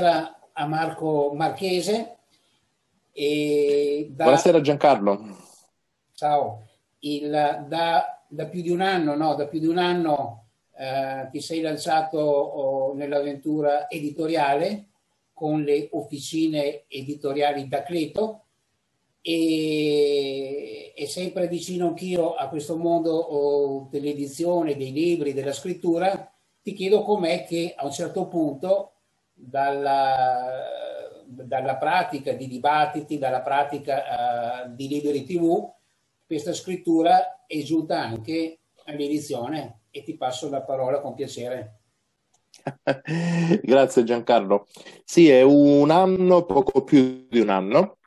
buonasera a Marco Marchese. Da... Buonasera Giancarlo. Ciao. Il, da, da, più di un anno, no, da più di un anno eh, ti sei lanciato oh, nell'avventura editoriale con le officine editoriali da Cleto e, e sempre vicino anch'io a questo mondo oh, dell'edizione, dei libri, della scrittura, ti chiedo com'è che a un certo punto dalla, dalla, pratica di dibattiti, dalla pratica uh, di libri tv, questa scrittura esulta anche all'edizione e ti passo la parola con piacere. Grazie Giancarlo. Sì, è un anno, poco più di un anno,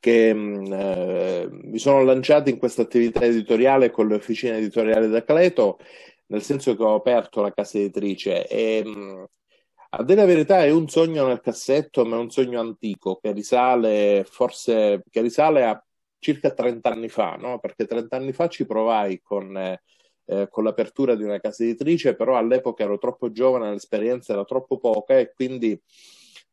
che mm, eh, mi sono lanciato in questa attività editoriale con le officine editoriali da Cleto, nel senso che ho aperto la casa editrice e mm, a dire la verità è un sogno nel cassetto, ma è un sogno antico che risale forse che risale a circa 30 anni fa, no? perché 30 anni fa ci provai con, eh, eh, con l'apertura di una casa editrice, però all'epoca ero troppo giovane, l'esperienza era troppo poca e quindi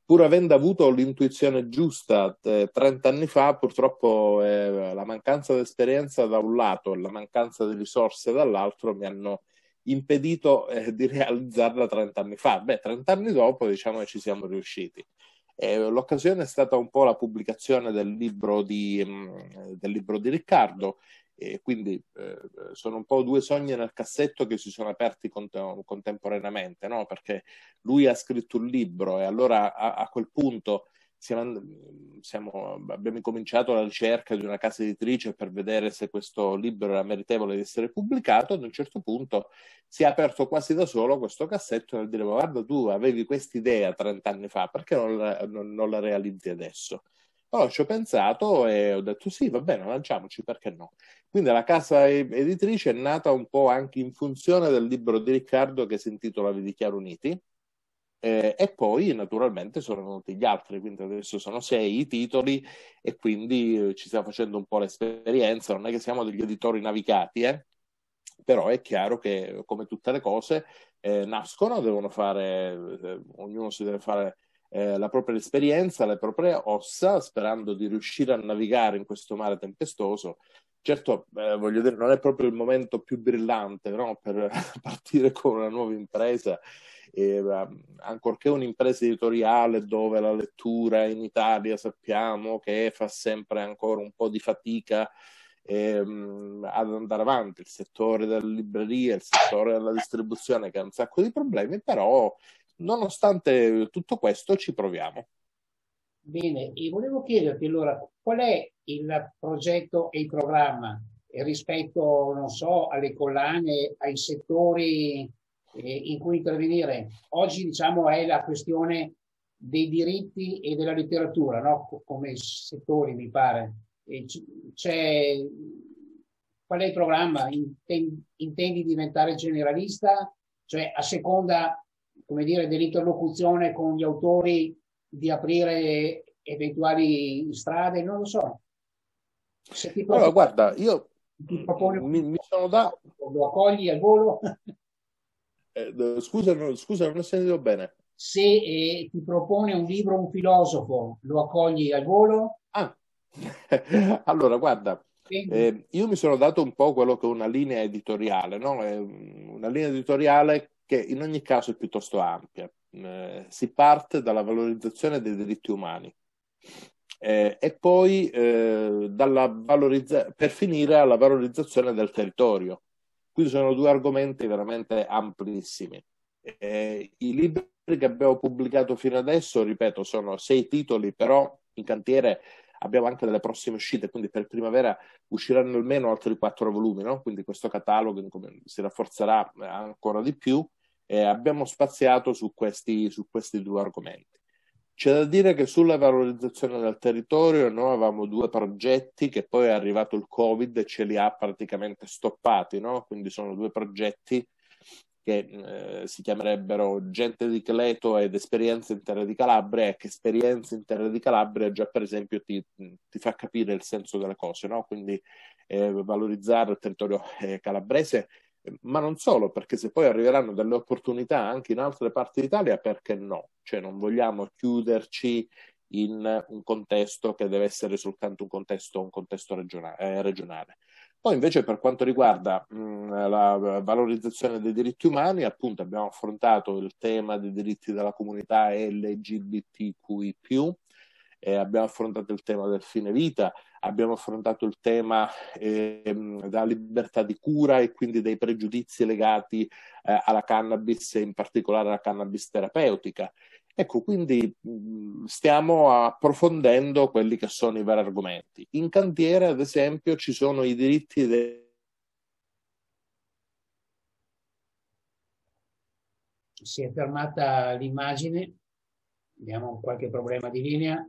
pur avendo avuto l'intuizione giusta eh, 30 anni fa, purtroppo eh, la mancanza d'esperienza da un lato e la mancanza di risorse dall'altro mi hanno impedito eh, di realizzarla 30 anni fa. Beh, 30 anni dopo diciamo che ci siamo riusciti. Eh, l'occasione è stata un po' la pubblicazione del libro di, mh, mm, del libro di Riccardo, e quindi eh, sono un po' due sogni nel cassetto che si sono aperti cont- contemporaneamente, no? perché lui ha scritto un libro e allora a, a quel punto siamo, siamo, abbiamo incominciato la ricerca di una casa editrice per vedere se questo libro era meritevole di essere pubblicato. Ad un certo punto si è aperto quasi da solo questo cassetto nel dire: guarda, tu avevi quest'idea 30 anni fa, perché non la, non, non la realizzi adesso? Allora ci ho pensato e ho detto sì, va bene, lanciamoci, perché no? Quindi la casa editrice è nata un po' anche in funzione del libro di Riccardo che si intitola Vedi Chiaro Uniti, eh, e poi naturalmente sono venuti gli altri, quindi adesso sono sei i titoli e quindi eh, ci stiamo facendo un po' l'esperienza, non è che siamo degli editori navigati, eh? però è chiaro che come tutte le cose eh, nascono, devono fare, eh, ognuno si deve fare la propria esperienza, le proprie ossa, sperando di riuscire a navigare in questo mare tempestoso. Certo, voglio dire, non è proprio il momento più brillante no? per partire con una nuova impresa eh, ancorché un'impresa editoriale dove la lettura in Italia sappiamo che fa sempre ancora un po' di fatica ehm, ad andare avanti, il settore della libreria, il settore della distribuzione che ha un sacco di problemi, però nonostante tutto questo ci proviamo. Bene, e volevo chiederti allora qual è il progetto e il programma rispetto, non so, alle collane, ai settori eh, in cui intervenire. Oggi diciamo è la questione dei diritti e della letteratura, no? come settori mi pare. c'è... qual è il programma? Intendi, intendi diventare generalista? Cioè a seconda come dire, dell'interlocuzione con gli autori di aprire eventuali strade, non lo so. Se ti posso... Allora, guarda, io ti propone... mi, mi sono dato... Lo accogli al volo? Eh, scusa, non, scusa, non ho sentito bene. Se eh, ti propone un libro un filosofo, lo accogli al volo? Ah. allora, guarda, eh, io mi sono dato un po' quello che è una linea editoriale, no? una linea editoriale che in ogni caso è piuttosto ampia. Eh, si parte dalla valorizzazione dei diritti umani eh, e poi eh, valorizza- per finire alla valorizzazione del territorio. Qui sono due argomenti veramente amplissimi. Eh, I libri che abbiamo pubblicato fino adesso, ripeto, sono sei titoli, però in cantiere abbiamo anche delle prossime uscite, quindi per primavera usciranno almeno altri quattro volumi, no? quindi questo catalogo si rafforzerà ancora di più. Eh, abbiamo spaziato su questi, su questi due argomenti. C'è da dire che sulla valorizzazione del territorio noi avevamo due progetti che poi è arrivato il Covid e ce li ha praticamente stoppati, no? quindi sono due progetti che eh, si chiamerebbero Gente di Cleto ed Esperienza in Terra di Calabria che Esperienza in Terra di Calabria già per esempio ti, ti fa capire il senso delle cose, no? quindi eh, valorizzare il territorio eh, calabrese ma non solo, perché se poi arriveranno delle opportunità anche in altre parti d'Italia, perché no? Cioè non vogliamo chiuderci in un contesto che deve essere soltanto un contesto, un contesto regiona- eh, regionale. Poi invece per quanto riguarda mh, mm, la valorizzazione dei diritti umani, appunto abbiamo affrontato il tema dei diritti della comunità LGBTQI+, eh, abbiamo affrontato il tema del fine vita, abbiamo affrontato il tema ehm, della libertà di cura e quindi dei pregiudizi legati eh, alla cannabis e in particolare alla cannabis terapeutica. Ecco, quindi mm, stiamo approfondendo quelli che sono i vari argomenti. In cantiere, ad esempio, ci sono i diritti dei si è fermata l'immagine, abbiamo qualche problema di linea.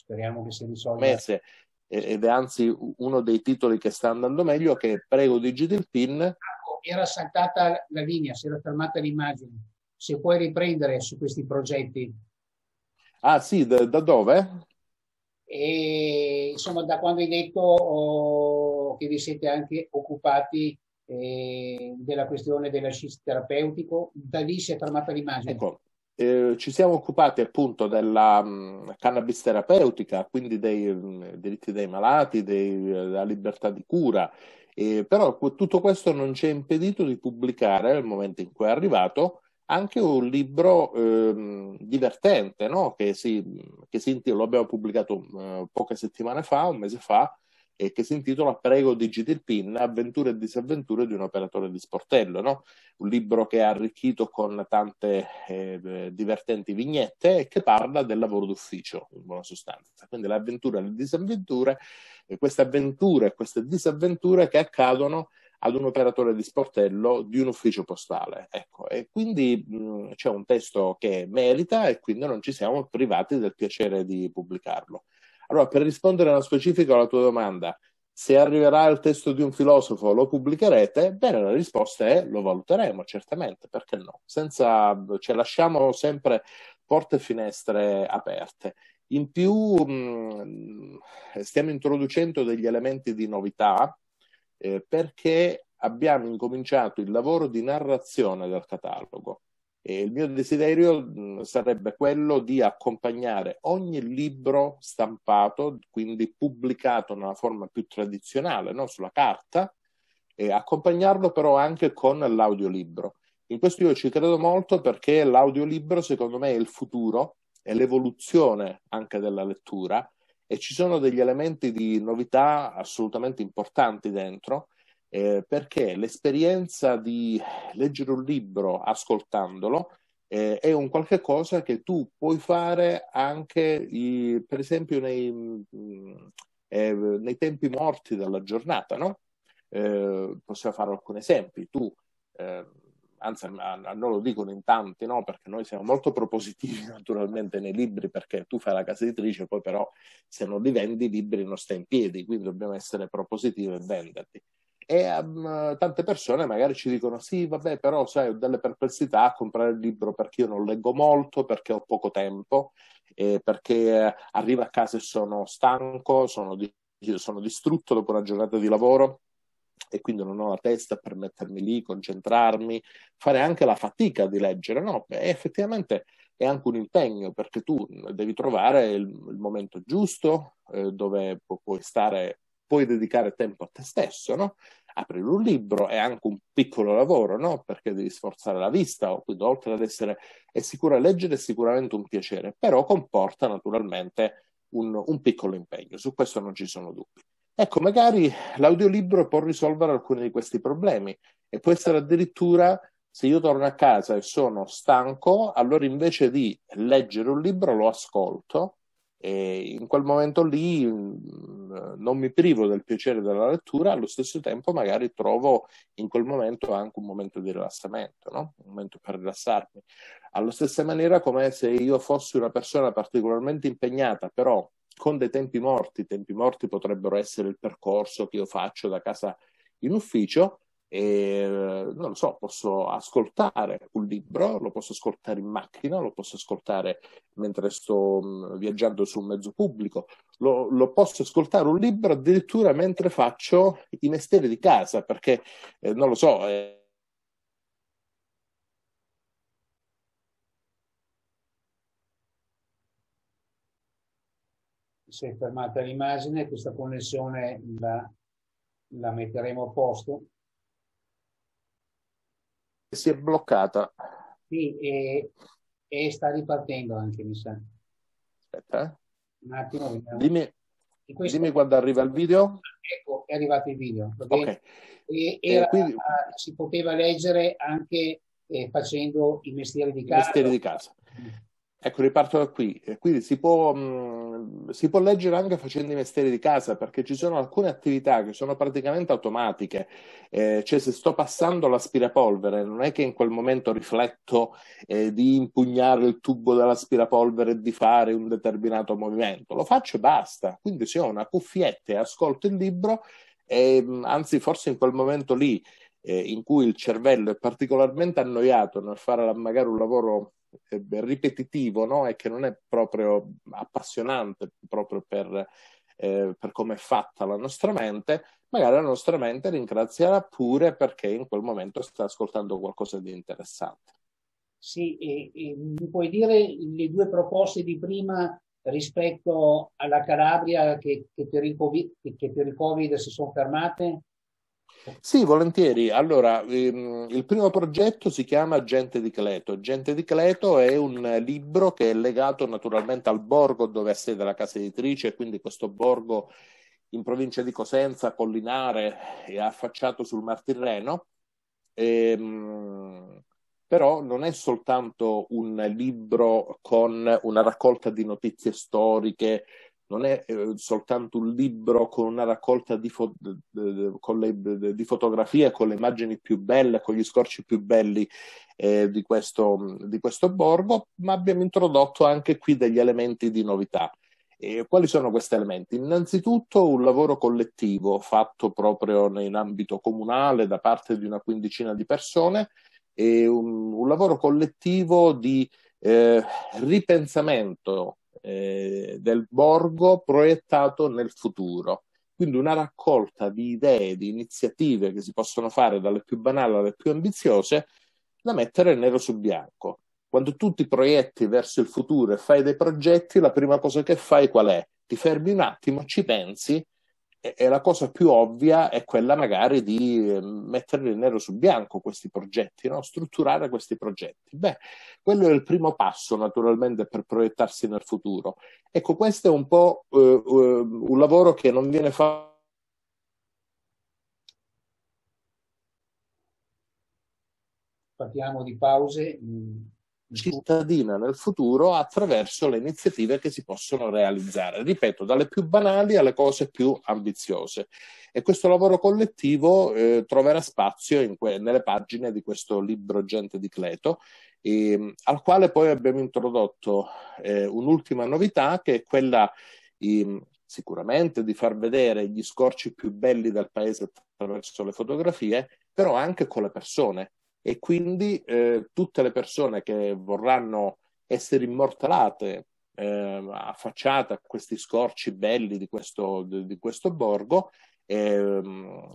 Speriamo che si risolva. Mese. Ed è anzi uno dei titoli che sta andando meglio, che è Prego Digital Pin. Era saltata la linea, si era fermata l'immagine. Se puoi riprendere su questi progetti. Ah sì, da, da dove? E, insomma, da quando hai detto oh, che vi siete anche occupati eh, della questione dell'ascista terapeutico, da lì si è fermata l'immagine. Ecco, eh, ci siamo occupati appunto della mh, mm, cannabis terapeutica, quindi dei mh, mm, diritti dei malati, dei, della eh, libertà di cura, eh, però tutto questo non ci ha impedito di pubblicare, nel momento in cui è arrivato, anche un libro eh, divertente, no? che, si, che si, lo abbiamo pubblicato eh, poche settimane fa, un mese fa, eh, che si intitola Prego Digital PIN, avventure e disavventure di un operatore di sportello, no? un libro che è arricchito con tante eh, divertenti vignette e che parla del lavoro d'ufficio, in buona sostanza. Quindi le avventure e le disavventure, eh, queste avventure e queste disavventure che accadono ad un operatore di sportello di un ufficio postale. Ecco, e quindi mh, c'è un testo che merita e quindi non ci siamo privati del piacere di pubblicarlo. Allora, per rispondere nello specifico alla tua domanda, se arriverà il testo di un filosofo lo pubblicherete? Bene, la risposta è lo valuteremo, certamente, perché no? Senza, cioè, lasciamo sempre porte e finestre aperte. In più mh, stiamo introducendo degli elementi di novità eh, perché abbiamo incominciato il lavoro di narrazione del catalogo. E il mio desiderio mm, sarebbe quello di accompagnare ogni libro stampato, quindi pubblicato nella forma più tradizionale, no? sulla carta, e accompagnarlo però anche con l'audiolibro. In questo io ci credo molto perché l'audiolibro secondo me è il futuro, è l'evoluzione anche della lettura e ci sono degli elementi di novità assolutamente importanti dentro eh, perché l'esperienza di leggere un libro ascoltandolo eh, è un qualche cosa che tu puoi fare anche, i, per esempio, nei, mm, eh, nei, tempi morti della giornata, no? Eh, possiamo fare alcuni esempi. Tu, ehm, anzi, a, noi lo dicono in tanti, no? Perché noi siamo molto propositivi naturalmente nei libri, perché tu fai la casa editrice, poi però se non li vendi i libri non stai in piedi, quindi dobbiamo essere propositivi e venderti e um, tante persone magari ci dicono sì vabbè però sai ho delle perplessità a comprare il libro perché io non leggo molto perché ho poco tempo eh, perché arrivo a casa e sono stanco sono, di- sono distrutto dopo una giornata di lavoro e quindi non ho la testa per mettermi lì, concentrarmi, fare anche la fatica di leggere, no? E effettivamente è anche un impegno perché tu devi trovare il, il momento giusto eh, dove pu- puoi stare puoi dedicare tempo a te stesso, no? aprire un libro è anche un piccolo lavoro, no? Perché devi sforzare la vista, o quindi oltre ad essere è sicura leggere è sicuramente un piacere, però comporta naturalmente un, un piccolo impegno, su questo non ci sono dubbi. Ecco, magari l'audiolibro può risolvere alcuni di questi problemi e può essere addirittura se io torno a casa e sono stanco, allora invece di leggere un libro lo ascolto e in quel momento lì mm, non mi privo del piacere della lettura, allo stesso tempo magari trovo in quel momento anche un momento di rilassamento, no? un momento per rilassarmi. Alla stessa maniera come se io fossi una persona particolarmente impegnata, però con dei tempi morti, tempi morti potrebbero essere il percorso che io faccio da casa in ufficio, e non lo so, posso ascoltare un libro, lo posso ascoltare in macchina, lo posso ascoltare mentre sto mm, viaggiando su un mezzo pubblico, lo, lo posso ascoltare un libro addirittura mentre faccio i mestieri di casa, perché eh, non lo so. Eh, si è fermata l'immagine, questa connessione la, la metteremo a posto si è bloccata. Sì, e, e sta ripartendo anche, mi sa. Aspetta. Eh. Un attimo. Dimmi, questo... dimmi quando arriva il video. Ecco, è arrivato il video. Okay. E, eh, era, eh, quindi... Ah, si poteva leggere anche eh, facendo il mestiere di casa. Il mestiere di casa. Ecco, riparto da qui. Eh, quindi si può, mh, mm, si può, leggere anche facendo i mestieri di casa, perché ci sono alcune attività che sono praticamente automatiche. Eh, cioè, se sto passando l'aspirapolvere, non è che in quel momento rifletto eh, di impugnare il tubo dell'aspirapolvere e di fare un determinato movimento. Lo faccio e basta. Quindi se ho una cuffietta e ascolto il libro, e, eh, anzi, forse in quel momento lì eh, in cui il cervello è particolarmente annoiato nel fare magari un lavoro eh, ripetitivo no? e che non è proprio appassionante proprio per, eh, per come è fatta la nostra mente, magari la nostra mente ringrazierà pure perché in quel momento sta ascoltando qualcosa di interessante. Sì, e, e mi puoi dire le due proposte di prima rispetto alla Calabria che, che, per, il COVID, che, che per il Covid si sono fermate? Sì, volentieri. Allora, ehm, il primo progetto si chiama Gente di Cleto. Gente di Cleto è un libro che è legato naturalmente al borgo dove ha sede la casa editrice, quindi questo borgo in provincia di Cosenza, collinare e affacciato sul Mar Tirreno. Ehm, però non è soltanto un libro con una raccolta di notizie storiche, non è eh, soltanto un libro con una raccolta di, fo- con le, di, fotografie, con le immagini più belle, con gli scorci più belli eh, di, questo, di, questo, borgo, ma abbiamo introdotto anche qui degli elementi di novità. E quali sono questi elementi? Innanzitutto un lavoro collettivo fatto proprio in ambito comunale da parte di una quindicina di persone, un, un, lavoro collettivo di eh, ripensamento eh, del borgo proiettato nel futuro. Quindi una raccolta di idee, di iniziative che si possono fare dalle più banali alle più ambiziose, da mettere nero su bianco. Quando tu ti proietti verso il futuro e fai dei progetti, la prima cosa che fai qual è? Ti fermi un attimo, ci pensi e la cosa più ovvia è quella magari di ehm, mettere il nero su bianco questi progetti, no? strutturare questi progetti. Beh, quello è il primo passo naturalmente per proiettarsi nel futuro. Ecco, questo è un po' eh, eh un lavoro che non viene fatto. Parliamo di pause, mm cittadina nel futuro attraverso le iniziative che si possono realizzare, ripeto, dalle più banali alle cose più ambiziose. E questo lavoro collettivo eh, troverà spazio que- nelle pagine di questo libro Gente di Cleto, ehm, al quale poi abbiamo introdotto eh, un'ultima novità che è quella ehm, sicuramente di far vedere gli scorci più belli del paese attraverso le fotografie, però anche con le persone e quindi eh, tutte le persone che vorranno essere immortalate eh, affacciate a questi scorci belli di questo, di, di questo borgo eh,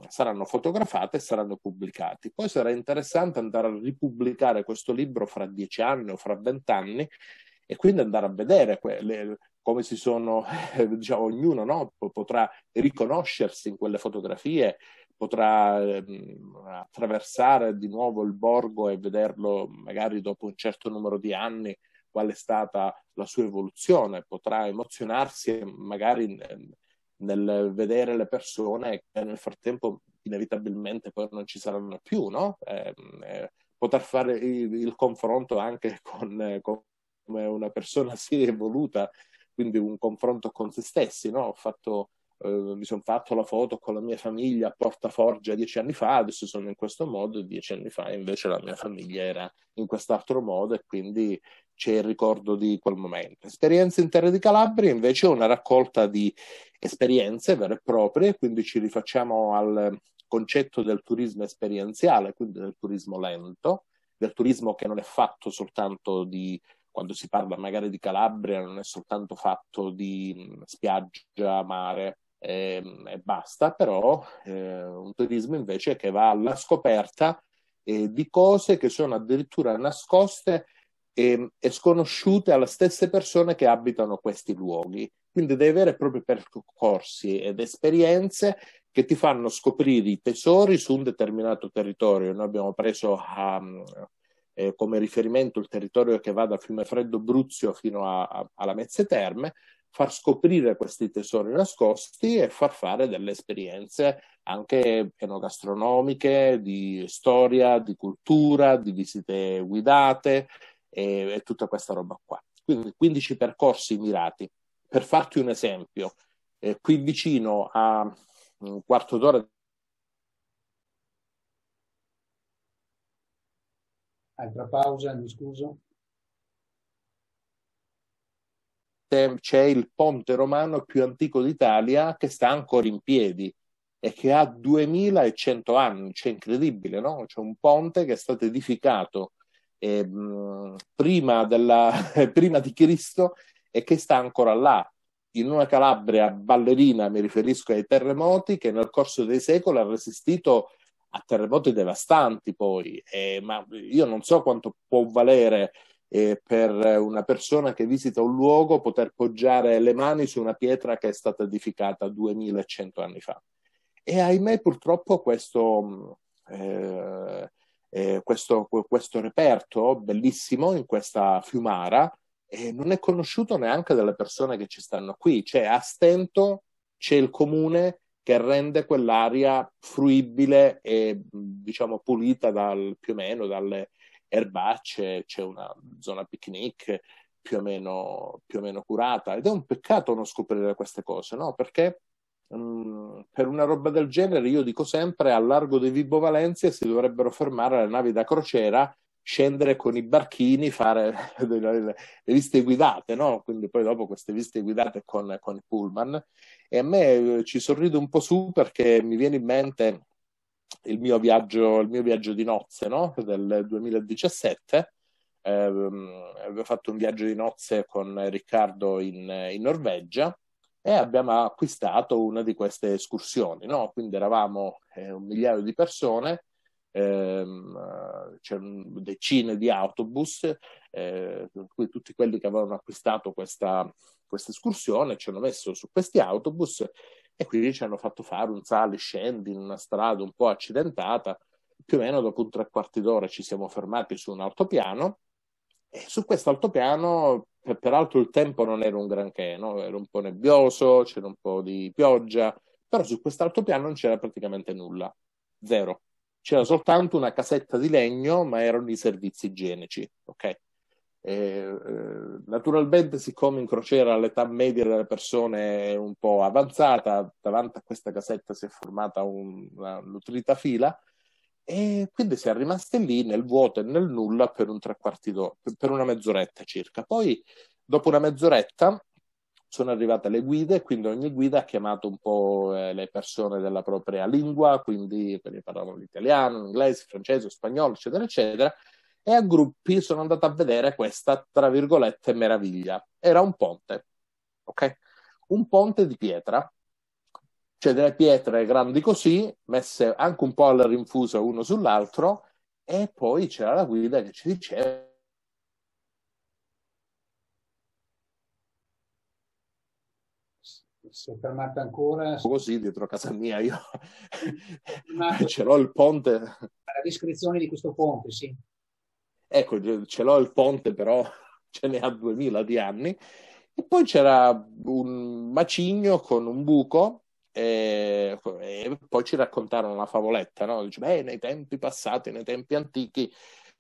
saranno fotografate e saranno pubblicati. Poi sarà interessante andare a ripubblicare questo libro fra dieci anni o fra vent'anni e quindi andare a vedere quelle, come si sono, eh, diciamo, ognuno no? potrà riconoscersi in quelle fotografie, potrà ehm, attraversare di nuovo il borgo e vederlo magari dopo un certo numero di anni qual è stata la sua evoluzione, potrà emozionarsi magari ehm, nel vedere le persone che nel frattempo inevitabilmente poi non ci saranno più, no? Eh, eh, poter fare il, il confronto anche con, eh, con, una persona si è evoluta, quindi un confronto con se stessi, no? Ho fatto eh, mi sono fatto la foto con la mia famiglia a Portaforgia dieci anni fa, adesso sono in questo modo, dieci anni fa invece la mia famiglia era in quest'altro modo e quindi c'è il ricordo di quel momento. Esperienze intere di Calabria invece è una raccolta di esperienze vere e proprie, quindi ci rifacciamo al concetto del turismo esperienziale, quindi del turismo lento, del turismo che non è fatto soltanto di quando si parla magari di Calabria, non è soltanto fatto di spiaggia, mare, e, ehm, e basta, però eh, un turismo invece che va alla scoperta eh, di cose che sono addirittura nascoste e, ehm, e, sconosciute alle stesse persone che abitano questi luoghi. Quindi dei veri e propri percorsi ed esperienze che ti fanno scoprire i tesori su un determinato territorio. Noi abbiamo preso a, ehm, eh, come riferimento il territorio che va da fiume Freddo Bruzio fino a, a, alla Mezze Terme, far scoprire questi tesori nascosti e far fare delle esperienze anche enogastronomiche, di storia, di cultura, di visite guidate e, e tutta questa roba qua. Quindi 15 percorsi mirati. Per farti un esempio, eh, qui vicino a un quarto d'ora Altra pausa, mi scuso. c'è il ponte romano più antico d'Italia che sta ancora in piedi e che ha 2100 anni, c'è incredibile, no? C'è un ponte che è stato edificato eh, prima, della, prima di Cristo e che sta ancora là, in una Calabria ballerina, mi riferisco ai terremoti, che nel corso dei secoli ha resistito a terremoti devastanti poi, eh, ma io non so quanto può valere e per una persona che visita un luogo poter poggiare le mani su una pietra che è stata edificata 2100 anni fa. E ahimè purtroppo questo, eh, eh, questo, questo reperto bellissimo in questa fiumara eh, non è conosciuto neanche dalle persone che ci stanno qui, cioè a stento c'è il comune che rende quell'area fruibile e diciamo pulita dal, più o meno dalle erbacce, c'è una zona picnic più o meno, più o meno curata ed è un peccato non scoprire queste cose, no? Perché mm, per una roba del genere io dico sempre al largo di Vibo Valencia si dovrebbero fermare le navi da crociera scendere con i barchini, fare le viste guidate, no? quindi poi dopo queste viste guidate con, con i pullman. E a me eh, ci sorride un po' su perché mi viene in mente il mio viaggio, il mio viaggio di nozze no? del 2017. Eh, avevo fatto un viaggio di nozze con Riccardo in, in Norvegia e abbiamo acquistato una di queste escursioni. No? Quindi eravamo eh, un migliaio di persone, ehm, c'erano decine di autobus, eh, tutti quelli che avevano acquistato questa, questa escursione ci hanno messo su questi autobus e quindi ci hanno fatto fare un sale scendi in una strada un po' accidentata più o meno dopo un tre quarti d'ora ci siamo fermati su un altopiano e su questo altopiano per, peraltro il tempo non era un granché no? era un po' nebbioso c'era un po' di pioggia però su quest'altopiano non c'era praticamente nulla zero c'era soltanto una casetta di legno ma erano i servizi igienici ok eh, naturalmente, siccome in crociera l'età media delle persone è un po' avanzata, davanti a questa casetta si è formata un, una nutrita fila e quindi si è rimaste lì nel vuoto e nel nulla per un per una mezz'oretta circa. Poi, dopo una mezz'oretta, sono arrivate le guide, quindi ogni guida ha chiamato un po' eh, le persone della propria lingua, quindi parlavano l'italiano, l'inglese, il francese, lo spagnolo, eccetera, eccetera e a gruppi sono andato a vedere questa, tra virgolette, meraviglia. Era un ponte, ok? Un ponte di pietra, cioè delle pietre grandi così, messe anche un po' alla rinfusa uno sull'altro, e poi c'era la guida che ci diceva si è fermata ancora. Così dietro casa mia io ce l'ho il ponte. La descrizione di questo ponte, sì. Ecco, ce l'ho il ponte, però ce ne ha 2000 di anni. E poi c'era un macigno con un buco e, eh, e poi ci raccontarono una favoletta, no? Dice, beh, nei tempi passati, nei tempi antichi,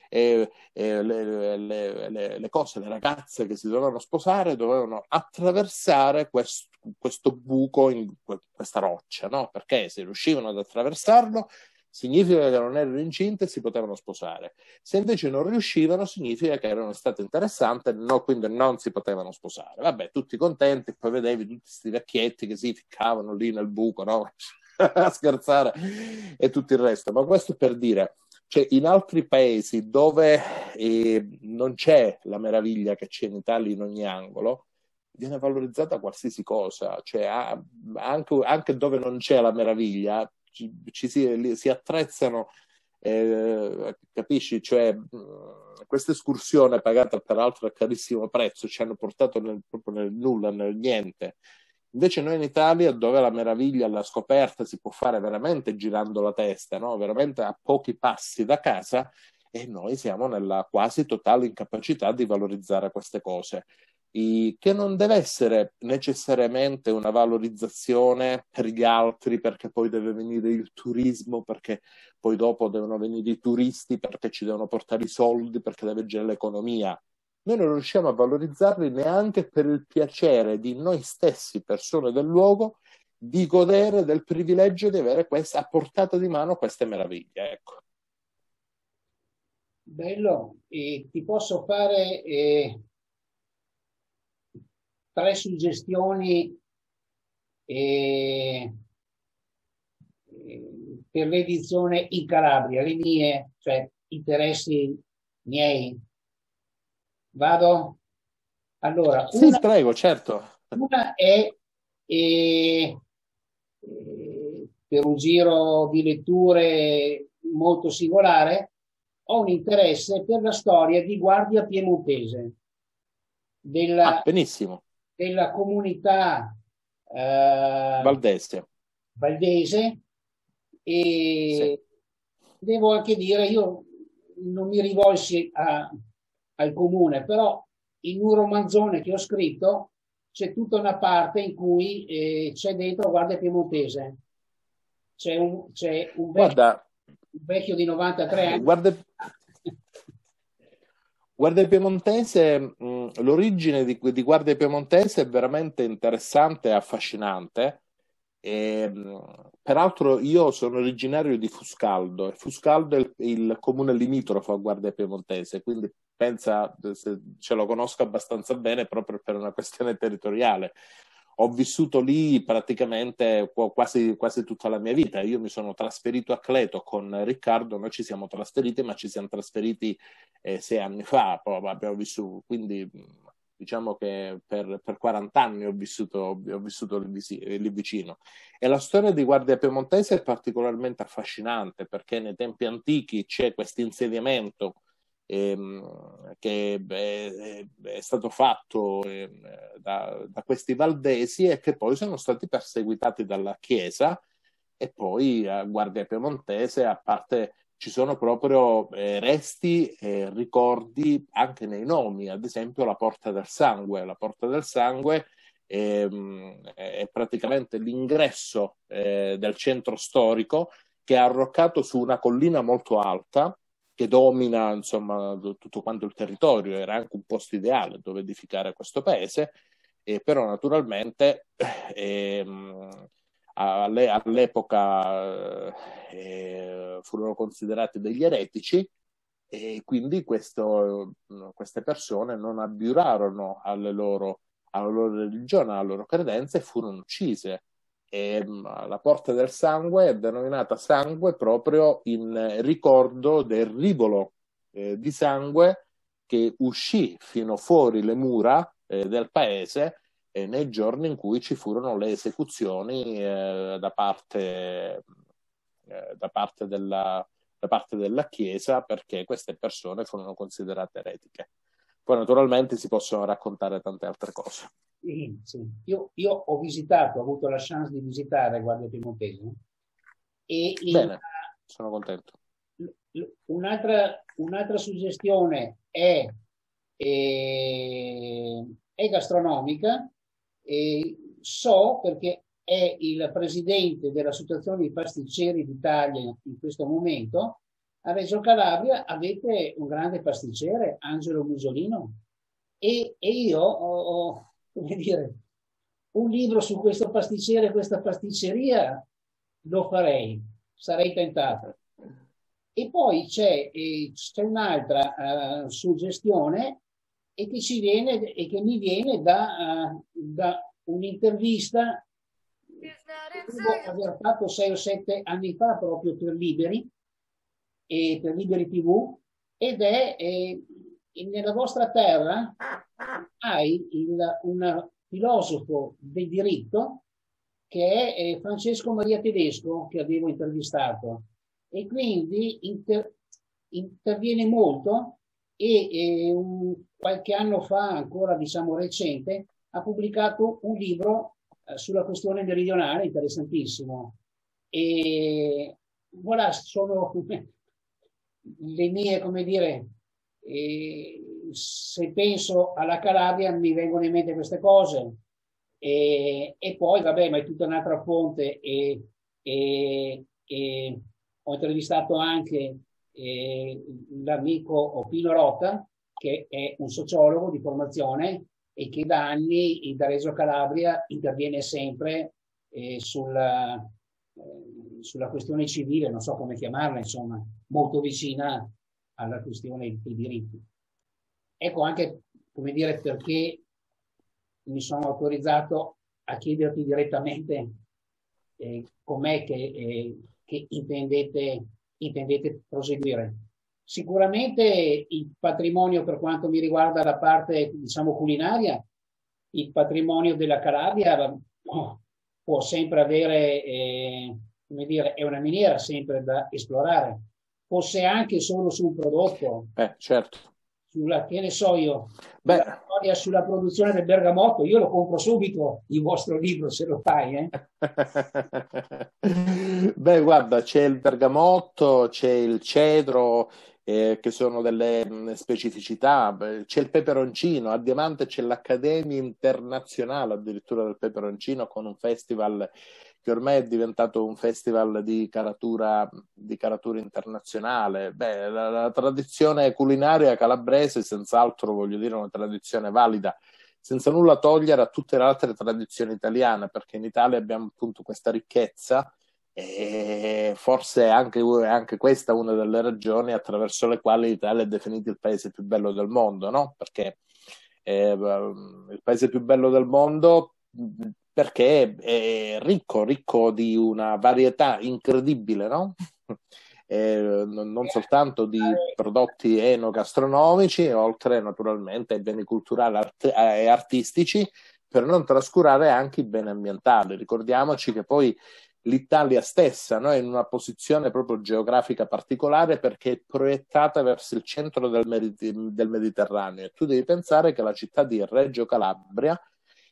e, eh, e eh, le, le, le, le, cose, le ragazze che si dovevano sposare dovevano attraversare quest, questo buco, in, questa roccia, no? Perché se riuscivano ad attraversarlo, significa che non erano incinte e si potevano sposare. Se invece non riuscivano, significa che erano state interessanti, no, quindi non si potevano sposare. Vabbè, tutti contenti, poi vedevi tutti questi vecchietti che si ficcavano lì nel buco, no? a scherzare e tutto il resto. Ma questo per dire, cioè, in altri paesi dove eh, non c'è la meraviglia che c'è in Italia in ogni angolo, viene valorizzata qualsiasi cosa, cioè, anche, anche dove non c'è la meraviglia, ci, si, si, attrezzano, eh, capisci? Cioè, questa escursione pagata peraltro a carissimo prezzo ci hanno portato nel, proprio nel nulla, nel niente. Invece noi in Italia, dove la meraviglia, la scoperta si può fare veramente girando la testa, no? veramente a pochi passi da casa, e noi siamo nella quasi totale incapacità di valorizzare queste cose che non deve essere necessariamente una valorizzazione per gli altri perché poi deve venire il turismo, perché poi dopo devono venire i turisti perché ci devono portare i soldi, perché deve girare l'economia. Noi non riusciamo a valorizzarli neanche per il piacere di noi stessi, persone del luogo, di godere del privilegio di avere questa, a portata di mano queste meraviglie. Ecco. Bello, e ti posso fare eh tre suggestioni eh, per l'edizione in Calabria, le mie, cioè interessi miei. Vado? Allora, sì, prego, certo. Una è eh, per un giro di letture molto singolare, ho un interesse per la storia di Guardia Piemontese. Della, ah, benissimo della comunità eh, valdese. valdese e sì. devo anche dire, io non mi rivolsi a, al comune, però in un romanzone che ho scritto c'è tutta una parte in cui eh, c'è dentro Guardia Piemontese. C'è un, c'è un, vecchio, un vecchio, di 93 anni. Guarda, Guardia Piemontese mh, mm, l'origine di, di Guardia Piemontese è veramente interessante e affascinante. E, ehm, peraltro io sono originario di Fuscaldo e Fuscaldo è il, il comune limitrofo a Guardia Piemontese, quindi pensa se ce lo conosco abbastanza bene proprio per una questione territoriale ho vissuto lì praticamente quasi, quasi, tutta la mia vita. Io mi sono trasferito a Cleto con Riccardo, noi ci siamo trasferiti, ma ci siamo trasferiti eh, sei anni fa, abbiamo vissuto, quindi mm, diciamo che per, per 40 anni ho vissuto, ho vissuto lì, lì, vicino. E la storia di Guardia Piemontese è particolarmente affascinante perché nei tempi antichi c'è questo insediamento ehm, che beh, è stato fatto ehm, da, da, questi valdesi e che poi sono stati perseguitati dalla Chiesa e poi a Guardia Piemontese, a parte ci sono proprio eh, resti e ricordi anche nei nomi, ad esempio la Porta del Sangue. La Porta del Sangue ehm, è praticamente l'ingresso eh, del centro storico che è arroccato su una collina molto alta che domina insomma, tutto quanto il territorio, era anche un posto ideale dove edificare questo paese, eh, però naturalmente ehm, all'epoca eh, eh, furono considerati degli eretici e quindi questo, queste persone non abiurarono alle loro, alla loro religione, alla loro credenza e furono uccise. E mm, la Porta del Sangue è denominata Sangue proprio in ricordo del rivolo eh, di sangue che uscì fino fuori le mura eh, del paese eh, nei giorni in cui ci furono le esecuzioni eh, da parte, eh, da, parte della, da parte della Chiesa perché queste persone furono considerate eretiche. Poi naturalmente si possono raccontare tante altre cose. Sì, sì. Io, io, ho visitato, ho avuto la chance di visitare Guardia Piemontese e in... Bene, sono contento. Un'altra, un'altra suggestione è, è, eh, è gastronomica. E so perché è il presidente dell'Associazione dei Pasticceri d'Italia in questo momento a Reggio Calabria avete un grande pasticcere, Angelo Musolino, e, e io ho, ho dire, un libro su questo pasticcere, questa pasticceria, lo farei, sarei tentato. E poi c'è, c'è un'altra uh, suggestione e che, ci viene, e che mi viene da, uh, da un'intervista che devo aver fatto sei o sette anni fa proprio per Liberi, e per Liberi TV ed è, è nella vostra terra hai il, un filosofo del diritto che è Francesco Maria Tedesco che avevo intervistato e quindi inter, interviene molto e, e un, qualche anno fa, ancora diciamo recente, ha pubblicato un libro eh, sulla questione meridionale interessantissimo. E voilà, sono le mie, come dire, eh, se penso alla Calabria mi vengono in mente queste cose. E, e poi, vabbè, ma è tutta un'altra fonte e, e, e ho intervistato anche l'amico Pino Rota, che è un sociologo di formazione e che da anni da Reso Calabria interviene sempre eh, sulla, eh, sulla questione civile, non so come chiamarla, insomma, molto vicina alla questione dei diritti. Ecco anche, come dire, perché mi sono autorizzato a chiederti direttamente eh, com'è che, eh, che intendete, intendete proseguire. Sicuramente il patrimonio per quanto mi riguarda la parte, diciamo, culinaria, il patrimonio della Calabria oh, può sempre avere eh, come dire, è una miniera sempre da esplorare, fosse anche solo sul prodotto. Eh, certo. Sulla, che ne so io, Beh. storia sulla produzione del bergamotto, io lo compro subito il vostro libro se lo fai. Eh? Beh, guarda, c'è il bergamotto, c'è il cedro, eh, che sono delle mh, specificità. C'è il peperoncino, a Diamante c'è l'Accademia Internazionale addirittura del peperoncino con un festival che ormai è diventato un festival di caratura, di caratura internazionale. Beh, la, la, tradizione culinaria calabrese, senz'altro, voglio dire, è una tradizione valida, senza nulla togliere a tutte le altre tradizioni italiane, perché in Italia abbiamo appunto questa ricchezza e forse anche, anche questa è una delle ragioni attraverso le quali l'Italia è definita il paese più bello del mondo, no? Perché eh, il paese più bello del mondo perché è ricco, ricco di una varietà incredibile, no? Eh, non soltanto di prodotti enogastronomici, oltre naturalmente ai beni culturali art- eh, e artistici, per non trascurare anche i beni ambientali. Ricordiamoci che poi l'Italia stessa no, è in una posizione proprio geografica particolare perché è proiettata verso il centro del, Medi- del Mediterraneo. E tu devi pensare che la città di Reggio Calabria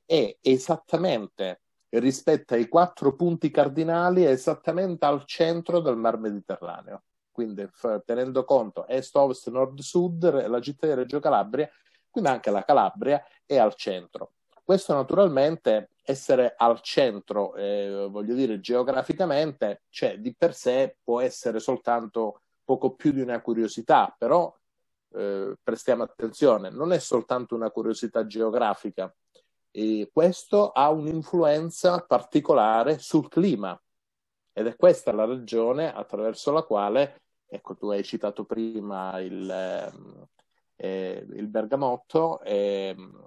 è esattamente rispetto ai quattro punti cardinali, è esattamente al centro del Mar Mediterraneo. Quindi tenendo conto est, ovest, nord, sud, la città di Reggio Calabria, quindi anche la Calabria è al centro. Questo naturalmente essere al centro, eh, voglio dire geograficamente, cioè di per sé può essere soltanto poco più di una curiosità, però eh, prestiamo attenzione, non è soltanto una curiosità geografica, e questo ha un'influenza particolare sul clima ed è questa la ragione attraverso la quale, ecco tu hai citato prima il, ehm, eh, il bergamotto, ehm,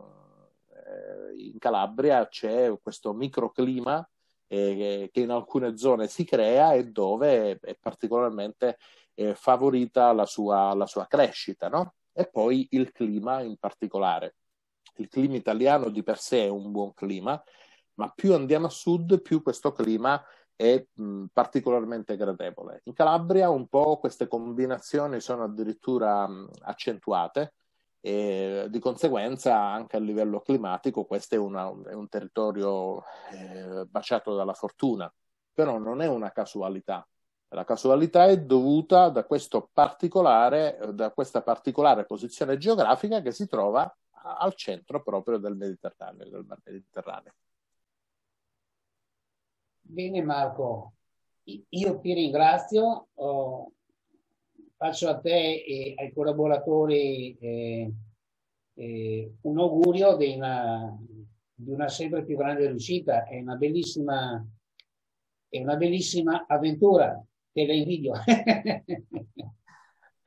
eh, in Calabria c'è questo microclima eh, che in alcune zone si crea e dove è particolarmente eh, favorita la sua, la sua crescita, no? e poi il clima in particolare il clima italiano di per sé è un buon clima, ma più andiamo a sud, più questo clima è mh, particolarmente gradevole. In Calabria un po' queste combinazioni sono addirittura mh, accentuate e di conseguenza anche a livello climatico questo è, una, è un territorio eh, baciato dalla fortuna, però non è una casualità. La casualità è dovuta da, da questa particolare posizione geografica che si trova al centro proprio del Mediterraneo, del Mar Mediterraneo. Bene Marco, io ti ringrazio, oh, faccio a te e ai collaboratori eh, eh, un augurio di una, di una, sempre più grande riuscita, è una bellissima, è una bellissima avventura, te la invidio.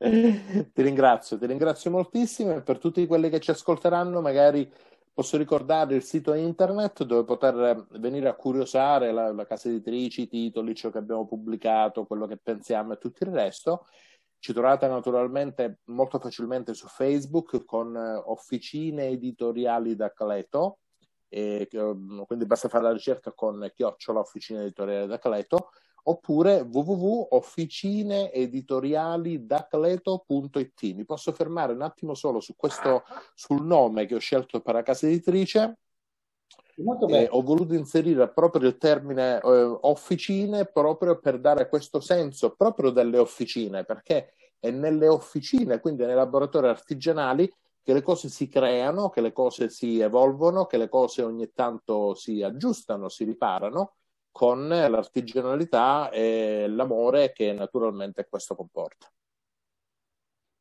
ti ringrazio, ti ringrazio moltissimo e per tutti quelli che ci ascolteranno magari posso ricordare il sito internet dove poter eh, venire a curiosare la, la casa editrice, i titoli, ciò che abbiamo pubblicato, quello che pensiamo e tutto il resto. Ci trovate naturalmente molto facilmente su Facebook con eh, Officine Editoriali da Cleto, e, mm, quindi basta fare la ricerca con Chiocciola Officine Editoriale da Cleto oppure www.officineeditorialidacleto.it. Mi posso fermare un attimo solo su questo, sul nome che ho scelto per la casa editrice. Eh, ho voluto inserire proprio il termine eh, officine proprio per dare questo senso proprio delle officine, perché è nelle officine, quindi nei laboratori artigianali, che le cose si creano, che le cose si evolvono, che le cose ogni tanto si aggiustano, si riparano con l'artigianalità e l'amore che naturalmente questo comporta.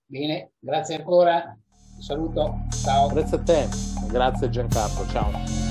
Bene, grazie ancora, saluto, ciao. Grazie a te, grazie Giancarlo, ciao.